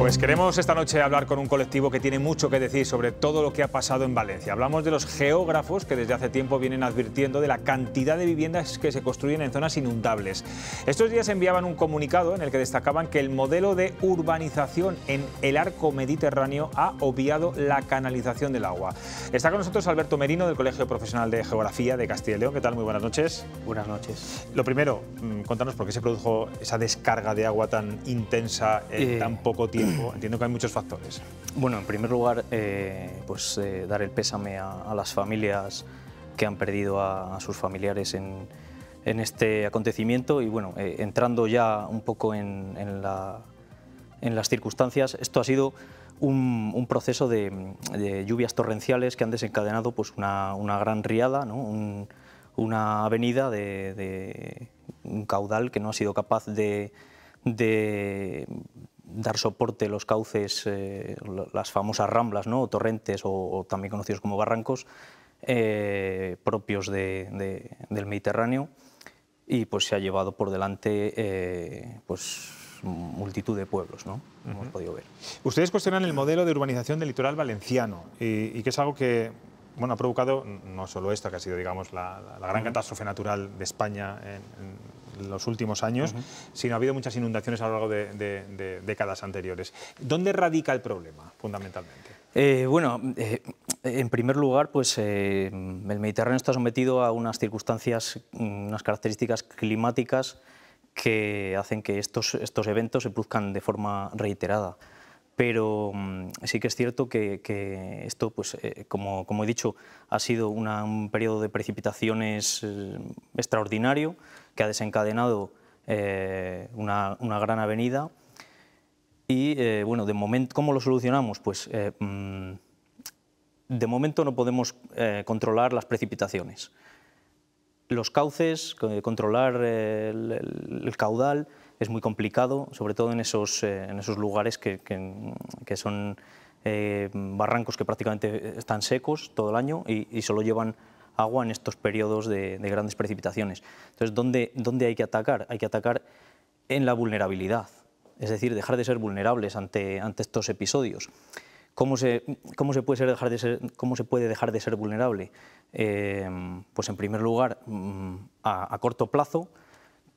Pues queremos esta noche hablar con un colectivo que tiene mucho que decir sobre todo lo que ha pasado en Valencia. Hablamos de los geógrafos que desde hace tiempo vienen advirtiendo de la cantidad de viviendas que se construyen en zonas inundables. Estos días enviaban un comunicado en el que destacaban que el modelo de urbanización en el arco mediterráneo ha obviado la canalización del agua. Está con nosotros Alberto Merino del Colegio Profesional de Geografía de Castilla y León. ¿Qué tal? Muy buenas noches. Buenas noches. Lo primero, mm, contanos por qué se produjo esa descarga de agua tan intensa en eh, tan poco tiempo entiendo que hay muchos factores. Bueno, en primer lugar, eh, pues eh, dar el pésame a, las familias que han perdido a, sus familiares en, este acontecimiento y bueno, eh, entrando ya un poco en, las circunstancias, esto ha sido un, proceso de, lluvias torrenciales que han desencadenado pues una, gran riada, una avenida de, un caudal que no ha sido capaz de dar soporte los cauces, eh, las famosas ramblas, ¿no? o torrentes, o, también conocidos como barrancos, eh, propios del Mediterráneo, y pues se ha llevado por delante eh, pues, multitud de pueblos, ¿no? hemos podido ver. Ustedes cuestionan el modelo de urbanización del litoral valenciano, y, que es algo que bueno, ha provocado no solo esto... que ha sido digamos, la, gran catástrofe natural de España en, en los últimos años, sino ha habido muchas inundaciones a lo largo de, décadas anteriores. ¿Dónde radica el problema, fundamentalmente? Eh, bueno, eh, en primer lugar, pues eh, el Mediterráneo está sometido a unas circunstancias, mm, unas características climáticas que hacen que estos, estos eventos se produzcan de forma reiterada pero mm, sí que es cierto que, esto, pues, eh, como, he dicho, ha sido un periodo de precipitaciones eh, extraordinario que ha desencadenado eh, una, gran avenida. Y bueno, de momento, ¿cómo lo solucionamos? Pues mm, de momento no podemos controlar las precipitaciones. Los cauces, controlar el caudal, es muy complicado, sobre todo en esos, eh, lugares que, son eh, barrancos que prácticamente están secos todo el año y, solo llevan agua en estos periodos de, grandes precipitaciones. Entonces, ¿dónde, hay que atacar? Hay que atacar en la vulnerabilidad, es decir, dejar de ser vulnerables ante, estos episodios. ¿Cómo se, puede dejar de ser, ¿Cómo se puede dejar de ser vulnerable? Eh, pues en primer lugar, mm, a corto plazo,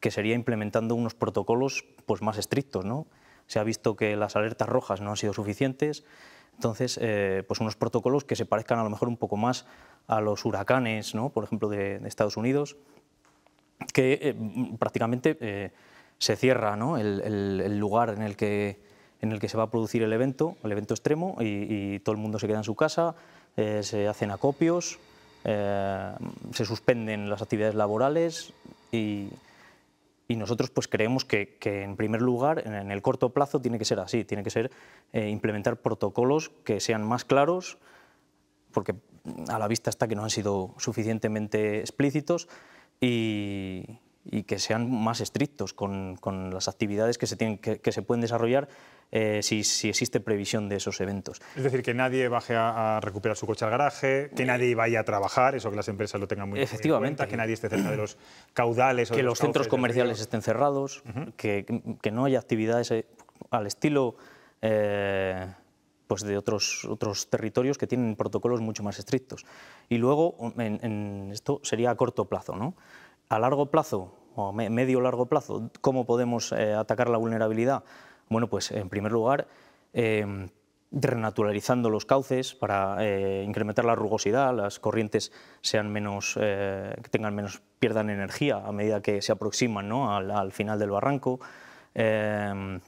que sería implementando unos protocolos pues, más estrictos. ¿no? Se ha visto que las alertas rojas no han sido suficientes, entonces eh, pues unos protocolos que se parezcan a lo mejor un poco más a los huracanes, por ejemplo, de, Estados Unidos, que eh, prácticamente eh, se cierra el, lugar en el, que, en el que se va a producir el evento, el evento extremo, y, y todo el mundo se queda en su casa, se hacen acopios, se suspenden las actividades laborales y y nosotros pues creemos que, en primer lugar, en el corto plazo, tiene que ser así, tiene que ser eh, implementar protocolos que sean más claros, porque a la vista está que no han sido suficientemente explícitos y, que sean más estrictos con, las actividades que tienen, que, que se pueden desarrollar eh, si, existe previsión de esos eventos. Es decir, que nadie baje a, recuperar su coche al garaje, que eh, nadie vaya a trabajar, eso que las empresas lo tengan muy Efectivamente. que nadie esté cerca de los caudales. que los, centros comerciales estén cerrados, que, no haya actividades eh, al estilo... pues de otros, otros territorios que tienen protocolos mucho más estrictos. Y luego, esto sería a corto plazo. ¿no? A largo plazo, o medio-largo plazo, ¿cómo podemos atacar la vulnerabilidad? Bueno, pues en primer lugar, em, renaturalizando los cauces para eh, incrementar la rugosidad, las corrientes sean menos, eh, tengan menos, pierdan energía a medida que se aproximan al, final del barranco. Em,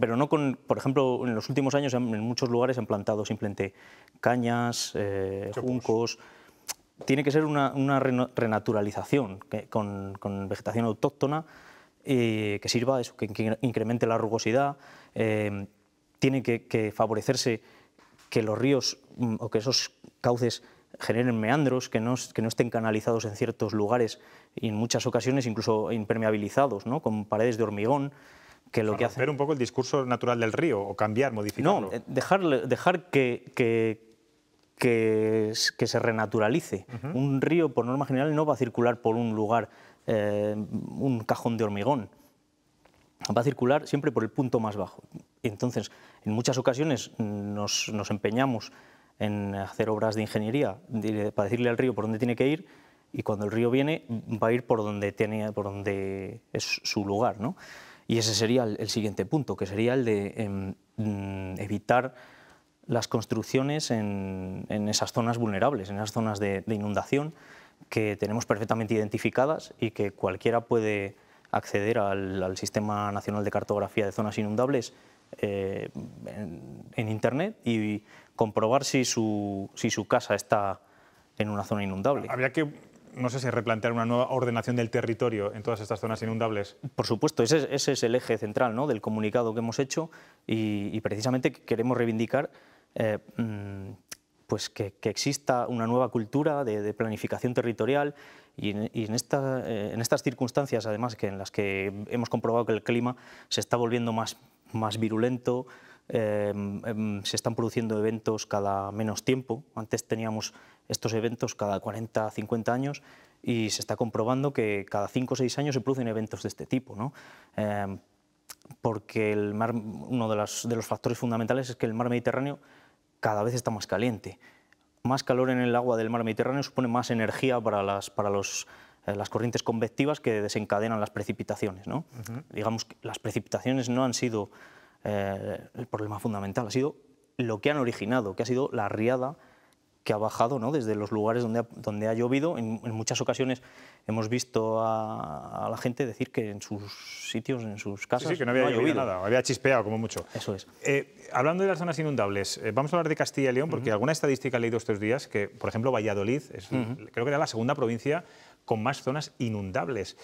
pero no con, por ejemplo, en los últimos años en, muchos lugares han plantado simplemente cañas, eh, juncos. Tiene que ser una, renaturalización con vegetación autóctona que sirva, eso, que, incremente la rugosidad, em, tiene que, favorecerse que los ríos mm, o que esos cauces generen meandros, que no, estén canalizados en ciertos lugares y en muchas ocasiones incluso impermeabilizados, ¿no? con paredes de hormigón que lo que hace... un poco el discurso natural del río o cambiar, modificarlo. No, eh, dejar, que, que, se renaturalice. Un río, por norma general, no va a circular por un lugar eh, un cajón de hormigón. Va a circular siempre por el punto más bajo. Entonces, en muchas ocasiones nos, empeñamos en hacer obras de ingeniería para decirle al río por dónde tiene que ir y cuando el río viene va a ir por donde, por donde es su lugar. Y ese sería el, siguiente punto, que sería el de em, mm, evitar las construcciones en, esas zonas vulnerables, en esas zonas de inundación, que tenemos perfectamente identificadas y que cualquiera puede acceder al, Sistema Nacional de Cartografía de Zonas Inundables eh, en, Internet y comprobar si su, si su casa está en una zona inundable. Habría que no sé si replantear una nueva ordenación del territorio en todas estas zonas inundables. Por supuesto, ese, es el eje central ¿no? del comunicado que hemos hecho y, precisamente queremos reivindicar eh, mm, pues que, exista una nueva cultura de, planificación territorial y, eh, en, estas circunstancias, además, que en las que hemos comprobado que el clima se está volviendo más, virulento, em, em, se están produciendo eventos cada menos tiempo. Antes teníamos estos eventos cada 40, 50 años y se está comprobando que cada 5 o 6 años se producen eventos de este tipo. Em, porque el mar, uno de los factores fundamentales es que el mar Mediterráneo cada vez está más caliente. Más calor en el agua del mar Mediterráneo supone más energía para las, para los, eh, las corrientes convectivas que desencadenan las precipitaciones. ¿no? Digamos que las precipitaciones no han sido eh, el problema fundamental, ha sido lo que han originado, que ha sido la riada que ha bajado ¿no? desde los lugares donde ha, donde ha llovido. En, muchas ocasiones hemos visto a, la gente decir que en sus sitios, en sus casas, sí, sí, que no había llovido, nada, había chispeado como mucho. Eso es. Eh, hablando de las zonas inundables, eh, vamos a hablar de Castilla y León, porque alguna estadística he leído estos días que, por ejemplo, Valladolid es, creo que era la segunda provincia con más zonas inundables.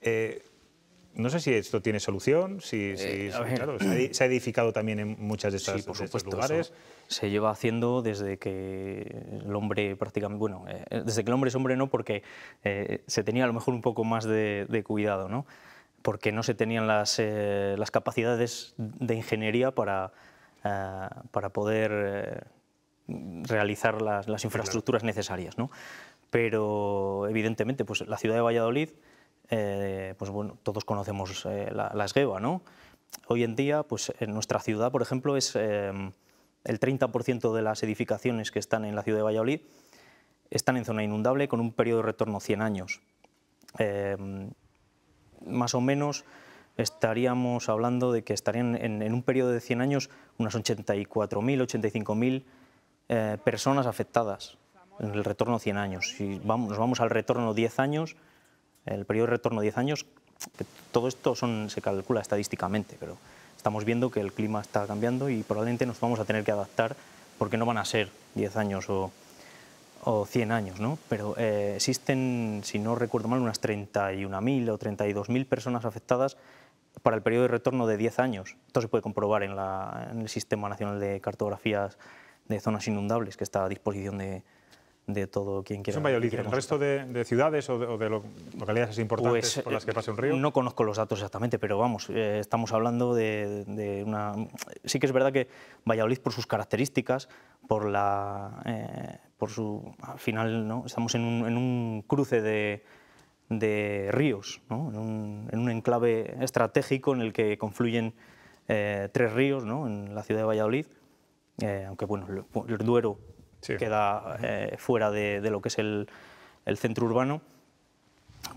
Eh, no sé si esto tiene solución, si, eh, se, ha, edificado también en muchas de estas por supuesto, lugares. Se lleva haciendo desde que el hombre prácticamente, bueno, eh, eh, desde que el hombre es hombre no, porque se tenía a lo mejor un poco más de, cuidado, ¿no? Porque no se tenían las, capacidades de ingeniería para, para poder realizar las, infraestructuras necesarias, Pero evidentemente, pues la ciudad de Valladolid eh, pues bueno, todos conocemos eh, la, la, esgueva, ¿no? Hoy en día, pues en nuestra ciudad, por ejemplo, es em, el 30% de las edificaciones que están en la ciudad de Valladolid están en zona inundable con un periodo de retorno 100 años. Em, más o menos estaríamos hablando de que estarían en, un periodo de 100 años unas 84.000, 85.000 eh, personas afectadas en el retorno 100 años. Si vamos, nos vamos al retorno 10 años, el periodo de retorno de 10 años, todo esto se calcula estadísticamente, pero estamos viendo que el clima está cambiando y probablemente nos vamos a tener que adaptar porque no van a ser 10 años o, 100 años, ¿no? pero eh, existen, si no recuerdo mal, unas 31.000 o 32.000 personas afectadas para el periodo de retorno de 10 años. Esto se puede comprobar en el Sistema Nacional de Cartografías de Zonas Inundables, que está a disposición de, de todo quien quiera. ¿Es en Valladolid? ¿El resto de, ciudades o de, localidades importantes pues, por las que eh, pasa un río? No conozco los datos exactamente, pero vamos, eh, estamos hablando de, una... Sí que es verdad que Valladolid, por sus características, por la... Eh, por su... Al final, ¿no? Estamos en un, cruce de ríos, en, un, enclave estratégico en el que confluyen tres ríos ¿no? en la ciudad de Valladolid, aunque bueno, el Duero queda eh, fuera de, lo que es el, centro urbano.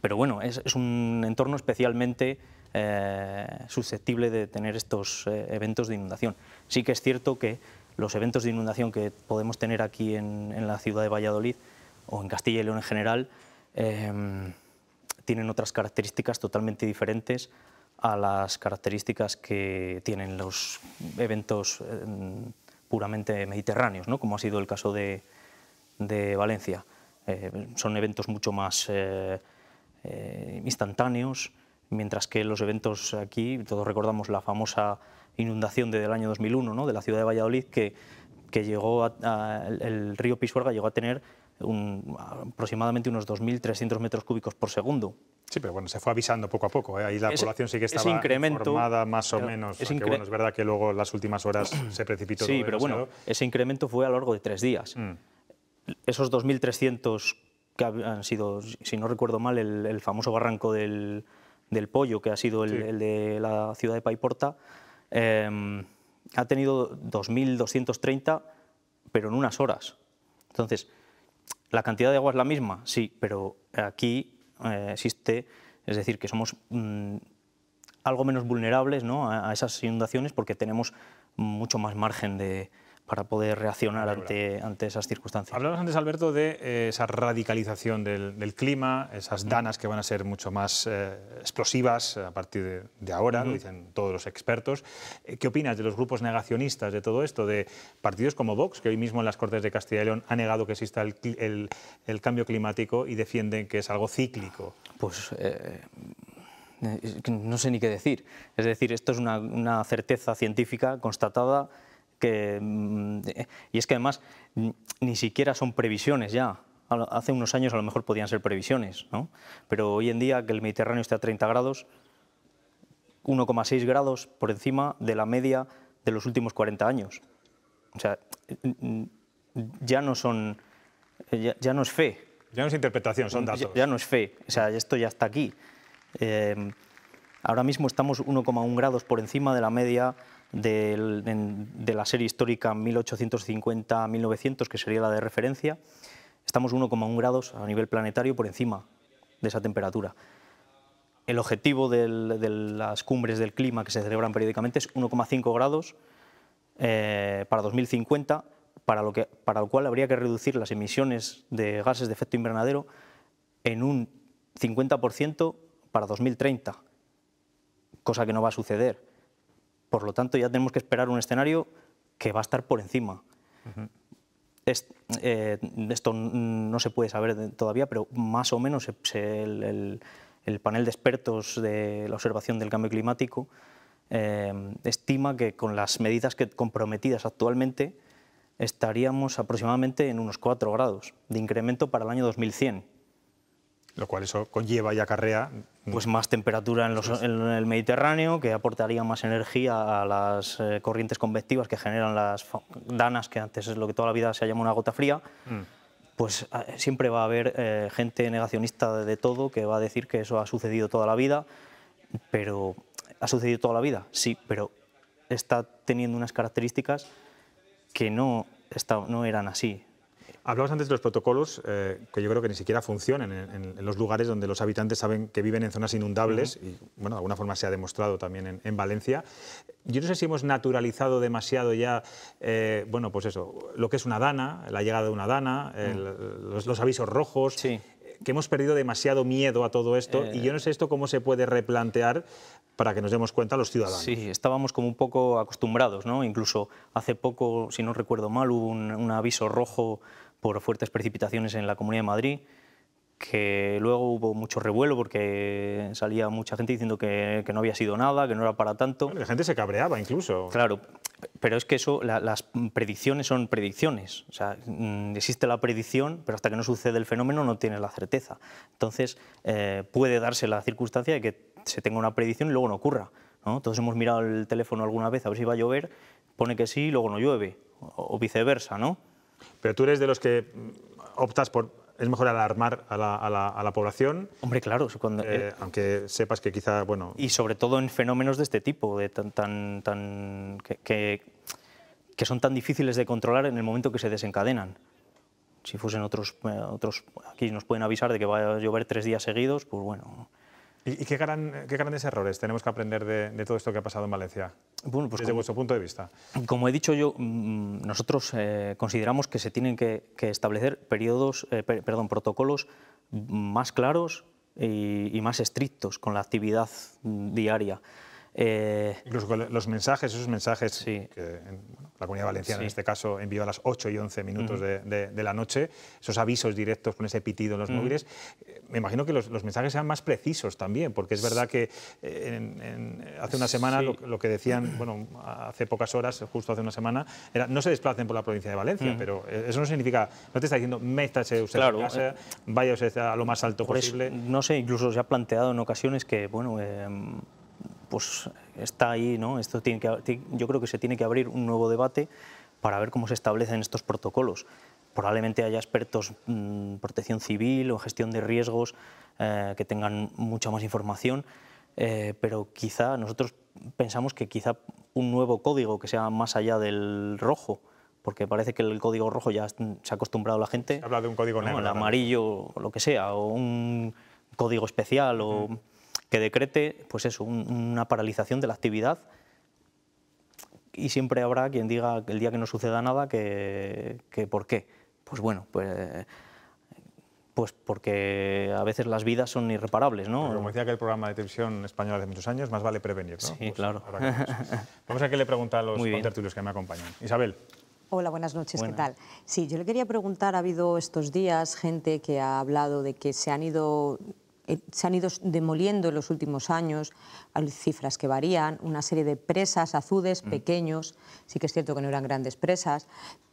Pero bueno, es, un entorno especialmente eh, susceptible de tener estos eh, eventos de inundación. Sí que es cierto que los eventos de inundación que podemos tener aquí en, en la ciudad de Valladolid o en Castilla y León en general em, tienen otras características totalmente diferentes a las características que tienen los eventos em, puramente mediterráneos, como ha sido el caso de, de Valencia. Eh, son eventos mucho más eh, eh, instantáneos, mientras que los eventos aquí, todos recordamos la famosa inundación de, del año 2001 de la ciudad de Valladolid, que, llegó a, el, río Pisuerga llegó a tener aproximadamente unos 2.300 metros cúbicos por segundo, Sí, pero bueno, se fue avisando poco a poco. ¿eh? Ahí la población sí que estaba incremento, formada más o menos. Es, verdad que luego las últimas horas se precipitó. Sí, pero bueno, ese incremento fue a lo largo de tres días. Mm. Esos 2.300 que han sido, si no recuerdo mal, el, famoso barranco del, Pollo, que ha sido el, de la ciudad de Paiporta, em, ha tenido 2.230, pero en unas horas. Entonces, ¿la cantidad de agua es la misma? Sí, pero aquí eh, existe, es decir, que somos mm, algo menos vulnerables a, esas inundaciones porque tenemos mucho más margen de, para poder reaccionar ante, ante esas circunstancias. Hablabas antes, Alberto, de eh, esa radicalización del, clima, esas danas que van a ser mucho más eh, explosivas a partir de, ahora, lo dicen todos los expertos. Eh, ¿Qué opinas de los grupos negacionistas de todo esto, de partidos como Vox, que hoy mismo en las Cortes de Castilla y León ha negado que exista el, cambio climático y defienden que es algo cíclico? Pues... no sé ni qué decir. Es decir, esto es una, una certeza científica constatada Mm, eh, y es que además mm, ni siquiera son previsiones ya. Hace unos años a lo mejor podían ser previsiones, ¿no? pero hoy en día que el Mediterráneo esté a 30 grados, 1,6 grados por encima de la media de los últimos 40 años. O sea, ya no son, eh, ya, no es fe. Ya no es interpretación, son datos. Ya, no es fe, o sea, esto ya está aquí. Eh, ahora mismo estamos 1,1 grados por encima de la media de, la serie histórica 1850-1900, que sería la de referencia, estamos 1,1 grados a nivel planetario por encima de esa temperatura. El objetivo de las cumbres del clima que se celebran periódicamente es 1,5 grados eh, para 2050, para lo, que, para lo cual habría que reducir las emisiones de gases de efecto invernadero en un 50% para 2030, cosa que no va a suceder. Por lo tanto, ya tenemos que esperar un escenario que va a estar por encima. Eh, esto no se puede saber todavía, pero más o menos el, panel de expertos de la observación del cambio climático eh, estima que con las medidas que comprometidas actualmente estaríamos aproximadamente en unos 4 grados de incremento para el año 2100. Lo cual eso conlleva y acarrea pues más temperatura en, el Mediterráneo, que aportaría más energía a las eh, corrientes convectivas que generan las danas, que antes es lo que toda la vida se llama una gota fría, mm. pues ah, siempre va a haber eh, gente negacionista de, todo que va a decir que eso ha sucedido toda la vida, pero ha sucedido toda la vida, sí, pero está teniendo unas características que no, no eran así. Hablabas antes de los protocolos, eh, que yo creo que ni siquiera funcionan en, los lugares donde los habitantes saben que viven en zonas inundables, y bueno, de alguna forma se ha demostrado también en, Valencia. Yo no sé si hemos naturalizado demasiado ya, eh, bueno, pues eso, lo que es una dana, la llegada de una dana, mm. los, avisos rojos. Sí. que hemos perdido demasiado miedo a todo esto y eh. yo no sé esto cómo se puede replantear para que nos demos cuenta los ciudadanos. Sí, estábamos como un poco acostumbrados, ¿no? Incluso hace poco, si no recuerdo mal, hubo un, un aviso rojo por fuertes precipitaciones en la Comunidad de Madrid, que luego hubo mucho revuelo porque salía mucha gente diciendo que, no había sido nada, que no era para tanto. la gente se cabreaba incluso. Claro, pero es que eso, las predicciones son predicciones. O sea, mm, existe la predicción, pero hasta que no sucede el fenómeno no tiene la certeza. Entonces, eh, puede darse la circunstancia de que se tenga una predicción y luego no ocurra. ¿no? Todos hemos mirado el teléfono alguna vez a ver si va a llover, pone que sí y luego no llueve, o viceversa, ¿no? Pero tú eres de los que optas por es mejor alarmar a la, población. Hombre, claro. Eh, eh, aunque sepas que quizá, bueno... Y sobre todo en fenómenos de este tipo, de tan, tan, que, son tan difíciles de controlar en el momento que se desencadenan. Si fuesen otros, eh, otros... Aquí nos pueden avisar de que va a llover tres días seguidos, pues bueno... ¿Y, qué, grandes errores tenemos que aprender de, todo esto que ha pasado en Valencia? Pues desde vuestro punto de vista. Como he dicho yo, mm, nosotros eh, consideramos que se tienen que, establecer periodos, eh, perdón, protocolos más claros y, y, más estrictos con la actividad mm, diaria. Eh, incluso Incluso los mensajes, esos mensajes que la comunidad valenciana en este caso envió a las 8 y 11 minutos de, la noche, esos avisos directos con ese pitido en los mm. móviles, eh, me imagino que los, mensajes sean más precisos también, porque es verdad que eh, en, hace una semana lo, que decían, bueno, hace pocas horas, justo hace una semana, era no se desplacen por la provincia de Valencia, mm. pero eso no significa, no te está diciendo métase usted claro, casa, vaya a lo más alto posible. no sé, incluso se ha planteado en ocasiones que, bueno, em, pues está ahí, ¿no? Esto tiene que, yo creo que se tiene que abrir un nuevo debate para ver cómo se establecen estos protocolos. Probablemente haya expertos en mm, protección civil o gestión de riesgos eh, que tengan mucha más información, eh, pero quizá nosotros pensamos que quizá un nuevo código que sea más allá del rojo, porque parece que el código rojo ya se ha acostumbrado la gente. habla de un código negro. el amarillo, o lo que sea, o un código especial, o que decrete pues eso, una paralización de la actividad y siempre habrá quien diga el día que no suceda nada, que, por qué. Pues bueno, pues, pues porque a veces las vidas son irreparables, ¿no? Como decía que el programa de televisión español hace muchos años, más vale prevenir, Sí, pues claro. Vamos a que le pregunta a los contertulios que me acompañan. Isabel. Hola, buenas noches, ¿qué tal? Sí, yo le quería preguntar, ha habido estos días gente que ha hablado de que se han ido eh, se han ido demoliendo en los últimos años, hay cifras que varían, una serie de presas, azudes mm. pequeños, sí que es cierto que no eran grandes presas,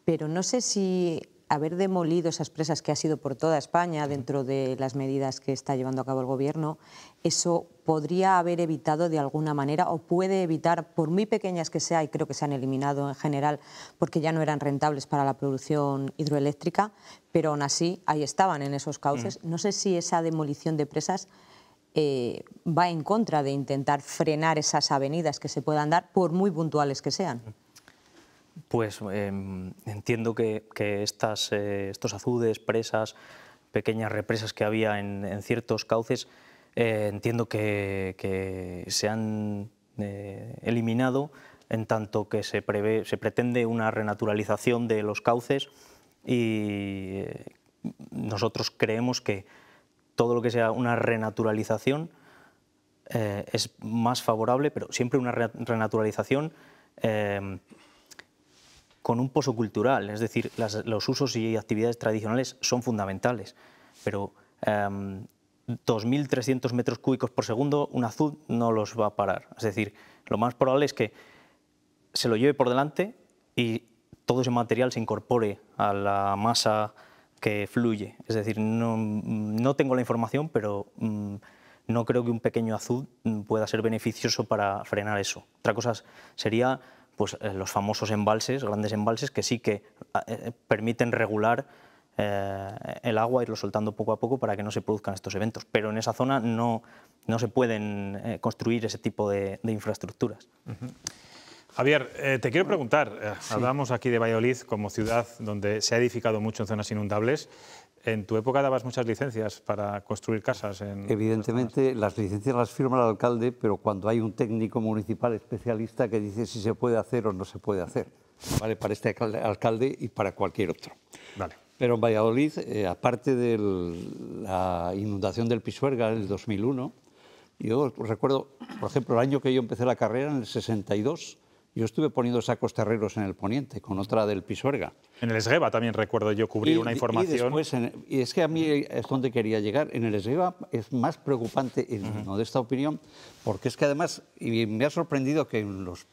pero no sé si haber demolido esas presas que ha sido por toda España dentro de las medidas que está llevando a cabo el Gobierno, eso podría haber evitado de alguna manera o puede evitar, por muy pequeñas que sean, y creo que se han eliminado en general porque ya no eran rentables para la producción hidroeléctrica, pero aún así ahí estaban en esos cauces. Mm. No sé si esa demolición de presas eh, va en contra de intentar frenar esas avenidas que se puedan dar, por muy puntuales que sean. Pues em, entiendo que, eh, estos azudes, presas, pequeñas represas que había en, ciertos cauces, eh, entiendo que, se han eh, eliminado en tanto que se, prevé, se pretende una renaturalización de los cauces y nosotros creemos que todo lo que sea una renaturalización es más favorable, pero siempre una renaturalización em, con un pozo cultural, es decir, los usos y actividades tradicionales son fundamentales, pero 2.300 em, metros cúbicos por segundo, un azud no los va a parar. Es decir, lo más probable es que se lo lleve por delante y todo ese material se incorpore a la masa que fluye. Es decir, no, tengo la información, pero mm, no creo que un pequeño azud... pueda ser beneficioso para frenar eso. Otra cosa sería pues, eh, los famosos embalses, grandes embalses, que sí que ah, eh, permiten regular eh, el agua, irlo soltando poco a poco para que no se produzcan estos eventos. Pero en esa zona no, no se pueden construir ese tipo de, infraestructuras. Javier, te quiero preguntar, hablamos aquí de Valladolid como ciudad donde se ha edificado mucho en zonas inundables, ¿En tu época dabas muchas licencias para construir casas? Evidentemente, las, licencias las firma el alcalde, pero cuando hay un técnico municipal especialista que dice si se puede hacer o no se puede hacer. Vale para este alcalde y para cualquier otro. Vale. Pero en Valladolid, eh, aparte de la inundación del Pisuerga en el 2001, yo recuerdo, por ejemplo, el año que yo empecé la carrera, en el 62, yo estuve poniendo sacos terreros en el Poniente, con otra del Pisuerga. En el Esgueva también recuerdo yo cubrir una información. Y, y, es que a mí es donde quería llegar. En el Esgueva es más preocupante, y no de esta opinión, porque es que además, y me ha sorprendido que en las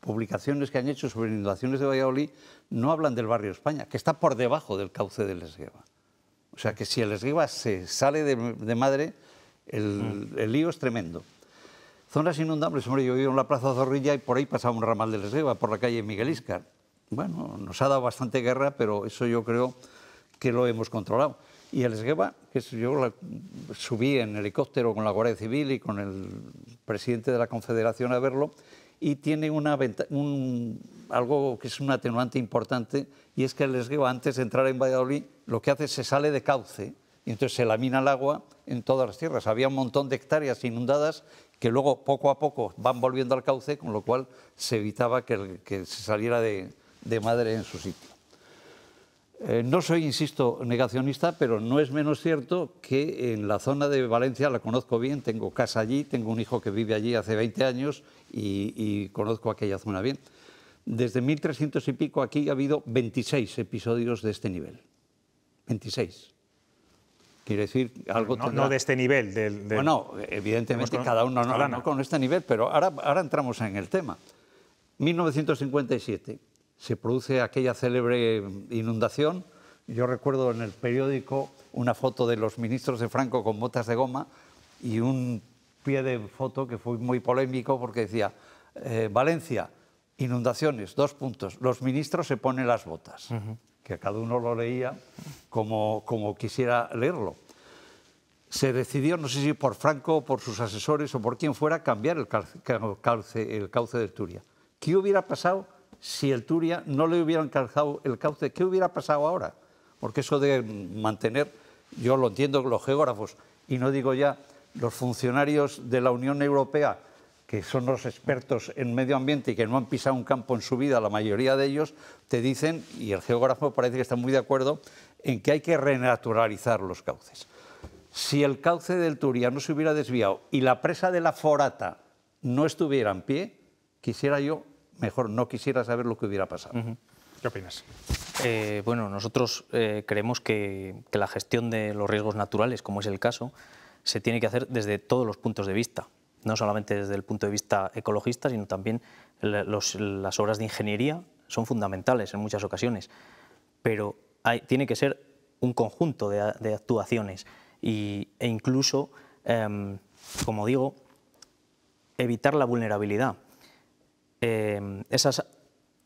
publicaciones que han hecho sobre inundaciones de Valladolid no hablan del barrio España, que está por debajo del cauce del Esgueva. O sea que si el Esgueva se sale de, madre, el lío es tremendo. Zonas inundables, hombre, yo vivo en la Plaza Zorrilla y por ahí pasaba un ramal de Lesgueva, por la calle Miguel Iscar. Bueno, nos ha dado bastante guerra, pero eso yo creo que lo hemos controlado. Y el Esgueva, que yo subí en helicóptero con la Guardia Civil y con el presidente de la Confederación a verlo, y tiene una algo que es un atenuante importante, y es que el Esgueva, antes de entrar en Valladolid, lo que hace es se sale de cauce, y entonces se lamina el agua en todas las tierras. Había un montón de hectáreas inundadas que luego poco a poco van volviendo al cauce, con lo cual se evitaba que, se saliera de, madre en su sitio. Eh, no soy, insisto, negacionista, pero no es menos cierto que en la zona de Valencia la conozco bien, tengo casa allí, tengo un hijo que vive allí hace 20 años y, y conozco aquella zona bien. Desde 1300 y pico aquí ha habido 26 episodios de este nivel. 26. Quiere decir, algo no, de este nivel. Del, Bueno, evidentemente cada uno no, con este nivel, pero ahora, entramos en el tema. 1957 se produce aquella célebre inundación. Yo recuerdo en el periódico una foto de los ministros de Franco con botas de goma y un pie de foto que fue muy polémico porque decía, eh, Valencia, inundaciones, dos puntos, los ministros se ponen las botas que cada uno lo leía como, quisiera leerlo. Se decidió, no sé si por Franco, por sus asesores o por quien fuera, cambiar el cauce, el cauce del Turia. ¿Qué hubiera pasado si el Turia no le hubieran calzado el cauce? ¿Qué hubiera pasado ahora? Porque eso de mantener, yo lo entiendo los geógrafos, y no digo ya los funcionarios de la Unión Europea que son los expertos en medio ambiente y que no han pisado un campo en su vida, la mayoría de ellos, te dicen, y el geógrafo parece que está muy de acuerdo, en que hay que renaturalizar los cauces. Si el cauce del Turia no se hubiera desviado y la presa de la Forata no estuviera en pie, quisiera yo, mejor no quisiera saber lo que hubiera pasado. ¿Qué opinas? Eh, bueno, nosotros eh, creemos que la gestión de los riesgos naturales, como es el caso, se tiene que hacer desde todos los puntos de vista no solamente desde el punto de vista ecologista, sino también las obras de ingeniería son fundamentales en muchas ocasiones, pero tiene que ser un conjunto de, actuaciones e incluso, em, como digo, evitar la vulnerabilidad. Em, esas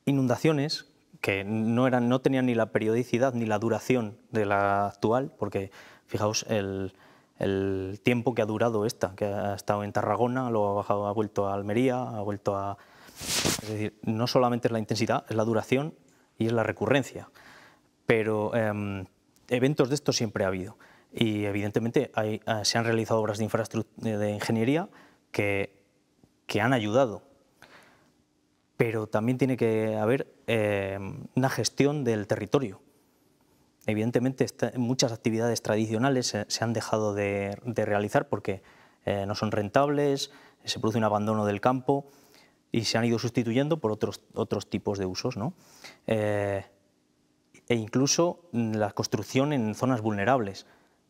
inundaciones que no, eran, no tenían ni la periodicidad ni la duración de la actual, porque fijaos, el, el tiempo que ha durado esta, que ha estado en Tarragona, luego ha, bajado, ha vuelto a Almería, ha vuelto a... Es decir, no solamente es la intensidad, es la duración y es la recurrencia. Pero em, eventos de esto siempre ha habido. Y evidentemente eh, se han realizado obras de, infraestructura, de ingeniería que, han ayudado pero también tiene que haber em, una gestión del territorio. Evidentemente, muchas actividades tradicionales se, han dejado de, realizar porque eh, no son rentables, se produce un abandono del campo y se han ido sustituyendo por otros, otros tipos de usos. Eh, e incluso mm, la construcción en zonas vulnerables,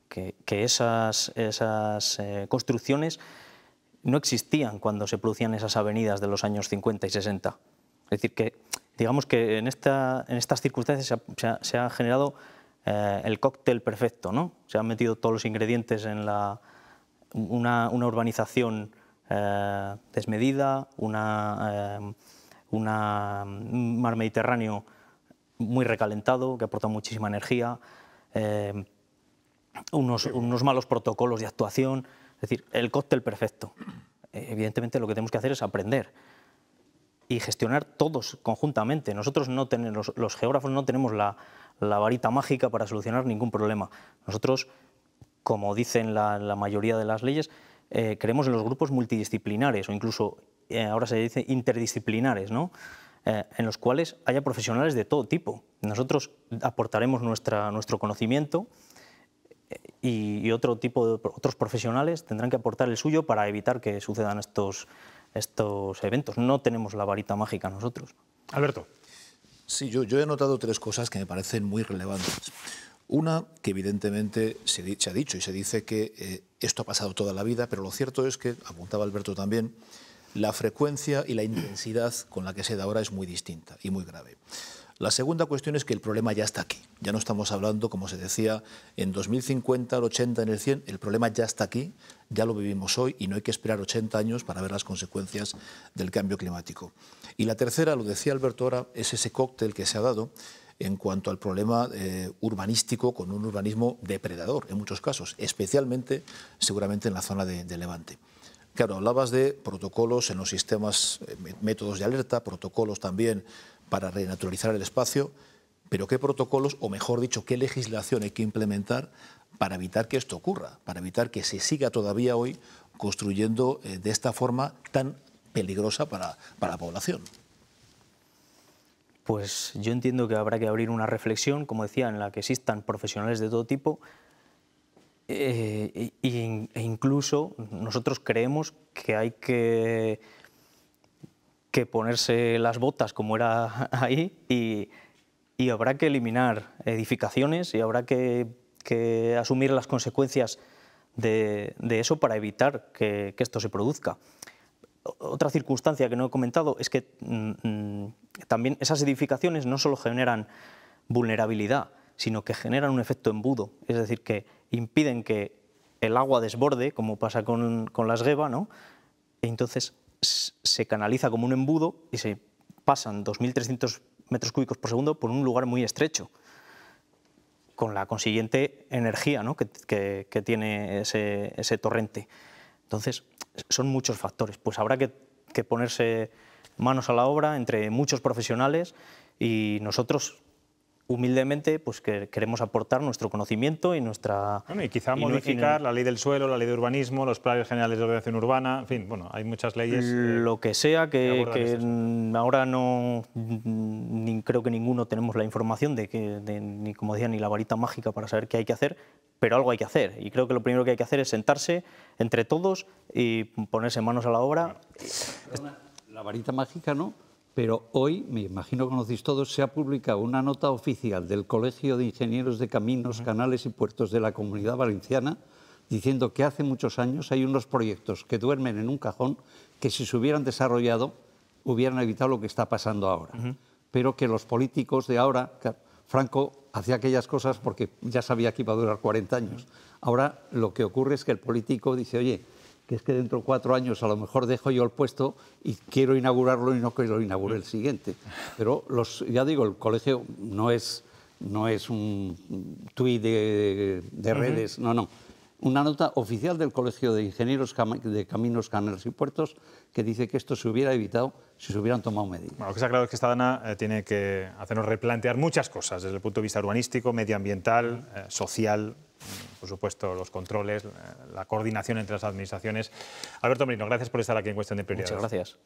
que, esas, esas eh, construcciones no existían cuando se producían esas avenidas de los años 50 y 60. Es decir, que digamos que en, esta, en estas circunstancias se se ha generado eh, el cóctel perfecto, ¿no? Se han metido todos los ingredientes en la, una, urbanización eh, desmedida, eh, una, un mar Mediterráneo muy recalentado, que aporta muchísima energía, unos malos protocolos de actuación, es decir, el cóctel perfecto. Evidentemente lo que tenemos que hacer es aprender y gestionar todos conjuntamente. Nosotros no tenemos, los geógrafos no tenemos la, varita mágica para solucionar ningún problema. Nosotros, como dicen la, mayoría de las leyes, eh, creemos en los grupos multidisciplinares o incluso eh, ahora se dice interdisciplinares, ¿no? Eh, en los cuales haya profesionales de todo tipo. Nosotros aportaremos nuestra, nuestro conocimiento y, y otro tipo de, otros profesionales tendrán que aportar el suyo para evitar que sucedan estos estos eventos. No tenemos la varita mágica nosotros. Alberto. Sí, yo, he notado tres cosas que me parecen muy relevantes. Una, que evidentemente se, ha dicho y se dice que eh, esto ha pasado toda la vida, pero lo cierto es que, apuntaba Alberto también, la frecuencia y la intensidad con la que se da ahora es muy distinta y muy grave. La segunda cuestión es que el problema ya está aquí. Ya no estamos hablando, como se decía, en 2050, el 80, en el 100. El problema ya está aquí, ya lo vivimos hoy y no hay que esperar 80 años para ver las consecuencias del cambio climático. Y la tercera, lo decía Alberto ahora, es ese cóctel que se ha dado en cuanto al problema eh, urbanístico con un urbanismo depredador en muchos casos, especialmente seguramente en la zona de, de Levante. Claro, hablabas de protocolos en los sistemas, eh, métodos de alerta, protocolos también para renaturalizar el espacio, pero qué protocolos, o mejor dicho, qué legislación hay que implementar para evitar que esto ocurra, para evitar que se siga todavía hoy construyendo eh, de esta forma tan peligrosa para, la población. Pues yo entiendo que habrá que abrir una reflexión, como decía, en la que existan profesionales de todo tipo, eh, e incluso nosotros creemos que hay que que ponerse las botas como era ahí y, y habrá que eliminar edificaciones y habrá que, que asumir las consecuencias de, de eso para evitar que, que, esto se produzca. Otra circunstancia que no he comentado es que mm, mm, también esas edificaciones no solo generan vulnerabilidad, sino que generan un efecto embudo, es decir, que impiden que el agua desborde, como pasa con, con las geba ¿no? entonces se canaliza como un embudo y se pasan 2.300 metros cúbicos por segundo por un lugar muy estrecho, con la consiguiente energía que, tiene ese, torrente. Entonces, son muchos factores, pues habrá que, que ponerse manos a la obra entre muchos profesionales y nosotros humildemente pues que queremos aportar nuestro conocimiento y nuestra... y quizá modificar la ley del suelo, la ley de urbanismo, los planes generales de ordenación urbana, en fin, bueno, hay muchas leyes... Eh, lo que sea, que, ahora no creo que ninguno tenemos la información de que, ni como decía, ni la varita mágica para saber qué hay que hacer, pero algo hay que hacer. Y creo que lo primero que hay que hacer es sentarse entre todos y ponerse manos a la obra. la varita mágica, ¿no? pero hoy, me imagino que conocéis todos, se ha publicado una nota oficial del Colegio de Ingenieros de Caminos, Canales y Puertos de la Comunidad Valenciana diciendo que hace muchos años hay unos proyectos que duermen en un cajón que si se hubieran desarrollado hubieran evitado lo que está pasando ahora. Pero que los políticos de ahora, Franco hacía aquellas cosas porque ya sabía que iba a durar 40 años. Ahora lo que ocurre es que el político dice, oye, que es que dentro de cuatro años a lo mejor dejo yo el puesto y quiero inaugurarlo y no que lo inaugure el siguiente. Pero los, ya digo, el colegio no es, no es un tuit de, redes, no, no una nota oficial del Colegio de Ingenieros de Caminos, Canales y Puertos que dice que esto se hubiera evitado si se hubieran tomado medidas. lo que está claro es que esta dana eh, tiene que hacernos replantear muchas cosas desde el punto de vista urbanístico, medioambiental, eh, social, mm, por supuesto, los controles, eh, la coordinación entre las administraciones. Alberto Merino, gracias por estar aquí en Cuestión de Prioridades. Muchas gracias.